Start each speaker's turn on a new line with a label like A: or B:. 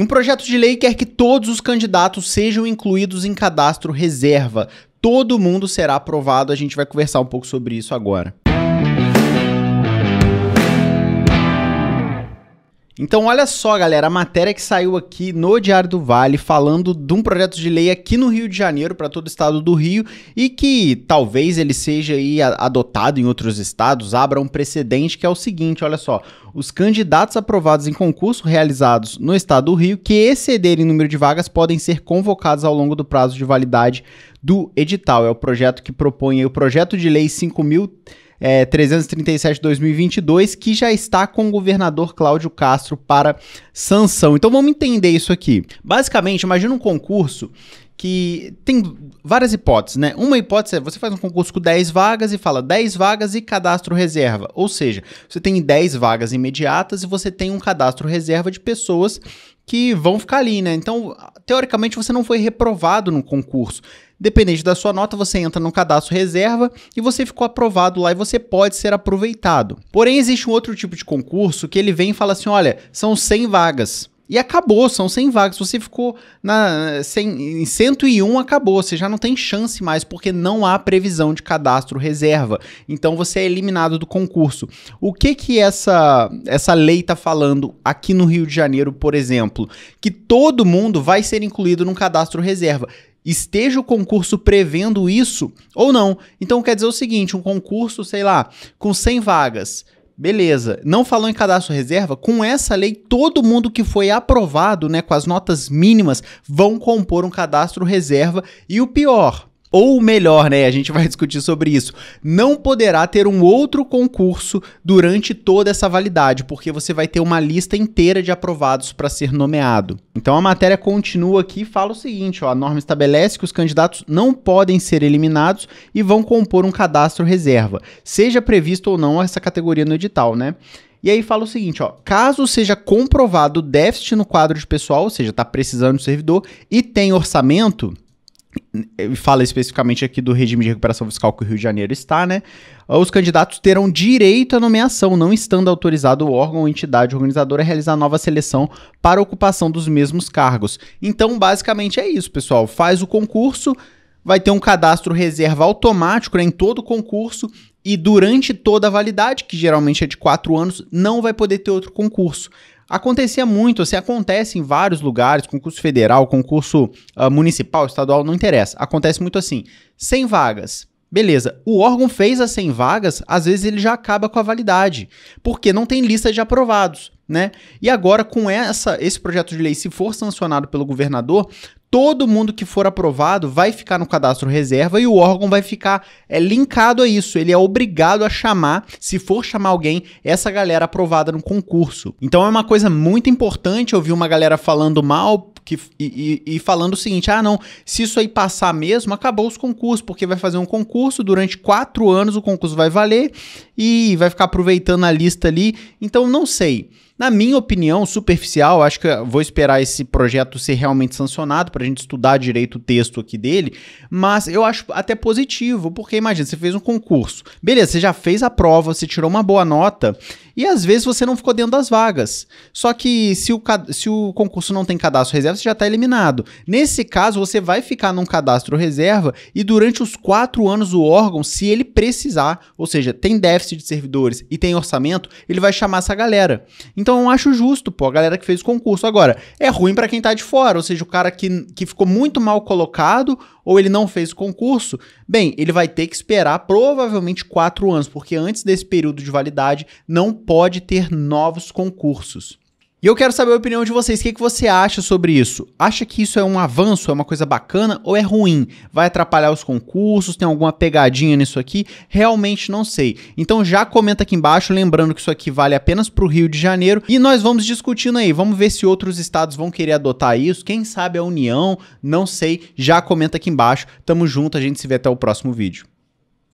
A: Um projeto de lei quer que todos os candidatos sejam incluídos em cadastro reserva. Todo mundo será aprovado, a gente vai conversar um pouco sobre isso agora. Então, olha só, galera, a matéria que saiu aqui no Diário do Vale falando de um projeto de lei aqui no Rio de Janeiro para todo o estado do Rio e que talvez ele seja aí adotado em outros estados, abra um precedente que é o seguinte, olha só, os candidatos aprovados em concurso realizados no estado do Rio que excederem o número de vagas podem ser convocados ao longo do prazo de validade do edital. É o projeto que propõe o projeto de lei 5000 é, 337-2022, que já está com o governador Cláudio Castro para sanção. Então vamos entender isso aqui. Basicamente, imagina um concurso que tem várias hipóteses, né? Uma hipótese é você faz um concurso com 10 vagas e fala 10 vagas e cadastro reserva. Ou seja, você tem 10 vagas imediatas e você tem um cadastro reserva de pessoas que vão ficar ali, né? Então, teoricamente você não foi reprovado no concurso. Dependente da sua nota, você entra no cadastro reserva e você ficou aprovado lá e você pode ser aproveitado. Porém, existe um outro tipo de concurso que ele vem e fala assim: olha, são 100 vagas e acabou, são 100 vagas. Você ficou na 100, em 101, acabou. Você já não tem chance mais, porque não há previsão de cadastro reserva. Então você é eliminado do concurso. O que que essa, essa lei está falando aqui no Rio de Janeiro, por exemplo? Que todo mundo vai ser incluído num cadastro reserva esteja o concurso prevendo isso ou não. Então quer dizer o seguinte, um concurso, sei lá, com 100 vagas. Beleza. Não falou em cadastro reserva? Com essa lei, todo mundo que foi aprovado, né, com as notas mínimas, vão compor um cadastro reserva. E o pior, ou melhor, né, a gente vai discutir sobre isso, não poderá ter um outro concurso durante toda essa validade, porque você vai ter uma lista inteira de aprovados para ser nomeado. Então a matéria continua aqui e fala o seguinte, ó, a norma estabelece que os candidatos não podem ser eliminados e vão compor um cadastro reserva, seja previsto ou não essa categoria no edital, né? E aí fala o seguinte, ó, caso seja comprovado déficit no quadro de pessoal, ou seja, está precisando de servidor e tem orçamento, fala especificamente aqui do regime de recuperação fiscal que o Rio de Janeiro está, né? Os candidatos terão direito à nomeação, não estando autorizado o órgão ou entidade organizadora a realizar nova seleção para ocupação dos mesmos cargos. Então, basicamente é isso, pessoal. Faz o concurso, vai ter um cadastro reserva automático né, em todo o concurso e durante toda a validade, que geralmente é de quatro anos, não vai poder ter outro concurso acontecia muito, assim, acontece em vários lugares, concurso federal, concurso uh, municipal, estadual, não interessa. Acontece muito assim, 100 vagas. Beleza, o órgão fez as 100 vagas, às vezes ele já acaba com a validade, porque não tem lista de aprovados, né? E agora com essa esse projeto de lei se for sancionado pelo governador, todo mundo que for aprovado vai ficar no cadastro reserva e o órgão vai ficar é, linkado a isso. Ele é obrigado a chamar, se for chamar alguém, essa galera aprovada no concurso. Então é uma coisa muito importante ouvir uma galera falando mal que, e, e, e falando o seguinte: ah, não, se isso aí passar mesmo, acabou os concursos, porque vai fazer um concurso durante quatro anos, o concurso vai valer e vai ficar aproveitando a lista ali. Então não sei. Na minha opinião superficial, acho que vou esperar esse projeto ser realmente sancionado para a gente estudar direito o texto aqui dele, mas eu acho até positivo, porque imagina, você fez um concurso, beleza, você já fez a prova, você tirou uma boa nota e às vezes você não ficou dentro das vagas. Só que se o, se o concurso não tem cadastro reserva, você já está eliminado. Nesse caso, você vai ficar num cadastro reserva e durante os quatro anos o órgão, se ele precisar, ou seja, tem déficit de servidores e tem orçamento, ele vai chamar essa galera. Então, então eu acho justo, pô, a galera que fez o concurso. Agora, é ruim para quem tá de fora, ou seja, o cara que, que ficou muito mal colocado ou ele não fez o concurso, bem, ele vai ter que esperar provavelmente quatro anos, porque antes desse período de validade não pode ter novos concursos. E eu quero saber a opinião de vocês. O que, que você acha sobre isso? Acha que isso é um avanço, é uma coisa bacana ou é ruim? Vai atrapalhar os concursos? Tem alguma pegadinha nisso aqui? Realmente não sei. Então já comenta aqui embaixo, lembrando que isso aqui vale apenas para o Rio de Janeiro. E nós vamos discutindo aí. Vamos ver se outros estados vão querer adotar isso. Quem sabe a União? Não sei. Já comenta aqui embaixo. Tamo junto, a gente se vê até o próximo vídeo.